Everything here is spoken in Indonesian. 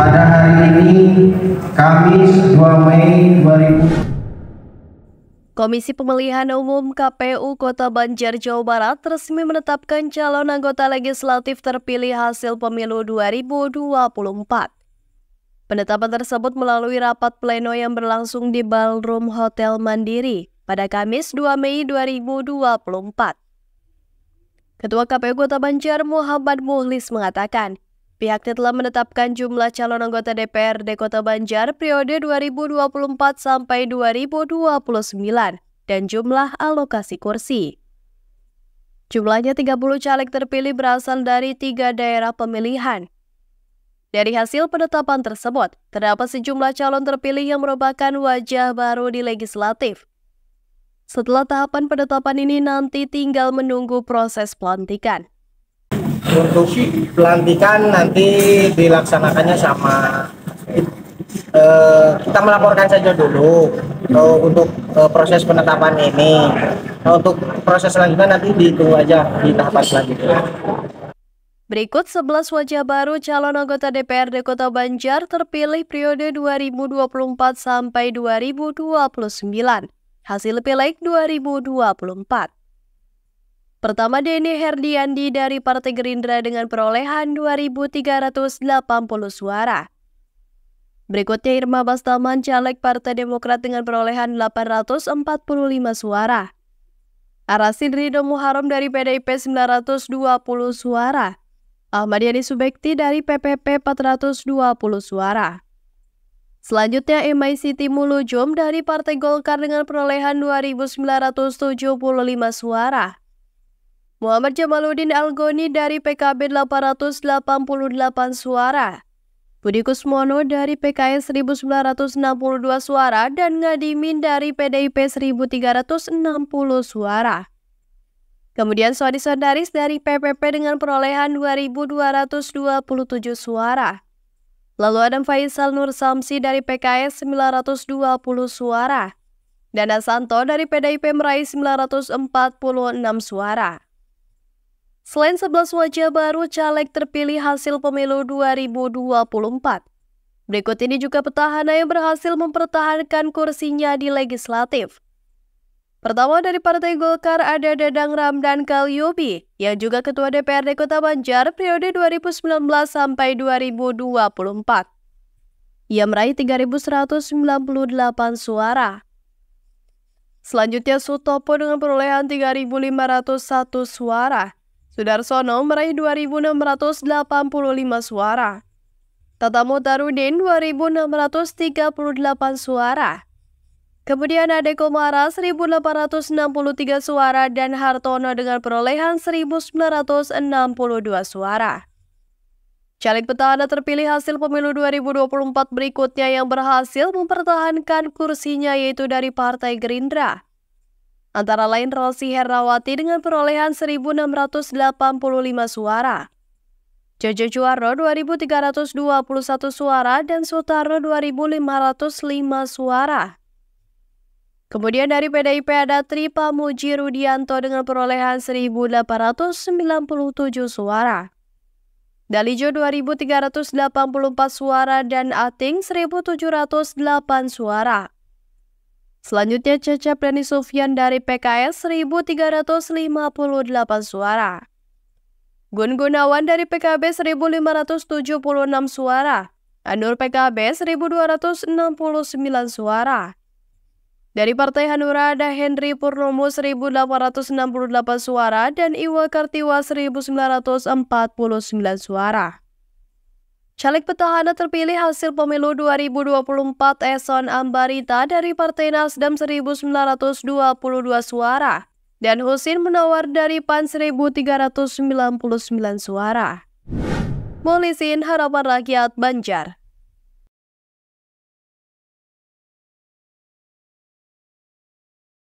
pada hari ini Kamis 2 Mei 2000 Komisi Pemilihan Umum KPU Kota Banjar Jawa Barat resmi menetapkan calon anggota legislatif terpilih hasil pemilu 2024. Penetapan tersebut melalui rapat pleno yang berlangsung di Ballroom Hotel Mandiri pada Kamis 2 Mei 2024. Ketua KPU Kota Banjar Muhammad Muhlis mengatakan, Pihaknya telah menetapkan jumlah calon anggota DPR di Kota Banjar periode 2024 sampai 2029 dan jumlah alokasi kursi. Jumlahnya 30 caleg terpilih berasal dari tiga daerah pemilihan. Dari hasil penetapan tersebut, terdapat sejumlah calon terpilih yang merupakan wajah baru di legislatif. Setelah tahapan penetapan ini nanti tinggal menunggu proses pelantikan untuk pelantikan nanti dilaksanakannya sama e, kita melaporkan saja dulu e, untuk e, proses penetapan ini e, untuk proses selanjutnya nanti ditunggu aja di tahap selanjutnya Berikut 11 wajah baru calon anggota DPRD Kota Banjar terpilih periode 2024 sampai 2029. Hasil pileg 2024. Pertama Denny Herdiandi dari Partai Gerindra dengan perolehan 2.380 suara. Berikutnya Irma Bastaman caleg Partai Demokrat dengan perolehan 845 suara. Arasin Ridho Muharram dari PDIP 920 suara. Ahmad Yani Subekti dari PPP 420 suara. Selanjutnya Emai Siti Mulujum dari Partai Golkar dengan perolehan 2.975 suara. Muhammad Jamaluddin Algoni dari PKB 888 suara, Budi Kusmono dari PKS 1962 suara, dan Ngadimin dari PDIP 1360 suara. Kemudian Sodi Sondaris dari PPP dengan perolehan 2.227 suara. Lalu Adam Faisal Nur Samsi dari PKS 920 suara. Dan Santo dari PDIP meraih 946 suara. Selain 11 wajah baru caleg terpilih hasil pemilu 2024, berikut ini juga petahana yang berhasil mempertahankan kursinya di legislatif. Pertama dari Partai Golkar ada Dadang Ramdan Kalyubi, yang juga Ketua DPRD Kota Banjar periode 2019 sampai empat. Ia meraih 3.198 suara. Selanjutnya Sutopo dengan perolehan 3.501 suara. Sudarsono meraih 2.685 suara. Tata Mutarudin 2.638 suara. Kemudian Ade Komara 1.863 suara dan Hartono dengan perolehan 1.962 suara. Caleg petahana terpilih hasil pemilu 2024 berikutnya yang berhasil mempertahankan kursinya yaitu dari Partai Gerindra antara lain Rosi Herrawati dengan perolehan 1.685 suara. Jojo Juwarno 2.321 suara dan Sutarno 2.505 suara. Kemudian dari PDIP ada Tri Pamuji Rudianto dengan perolehan 1.897 suara. Dalijo 2.384 suara dan Ating 1.708 suara. Selanjutnya Cecep Reni Sufyan dari PKS 1358 suara. Gun Gunawan dari PKB 1576 suara. Anur PKB 1269 suara. Dari Partai Hanura ada Henry Purnomo 1868 suara dan Iwa Kartiwa 1949 suara. Caleg petahana terpilih hasil pemilu 2024 Eson Ambarita dari Partai Nasdem 1922 suara dan Husin Menawar dari PAN 1399 suara. Molisin Harapan Rakyat Banjar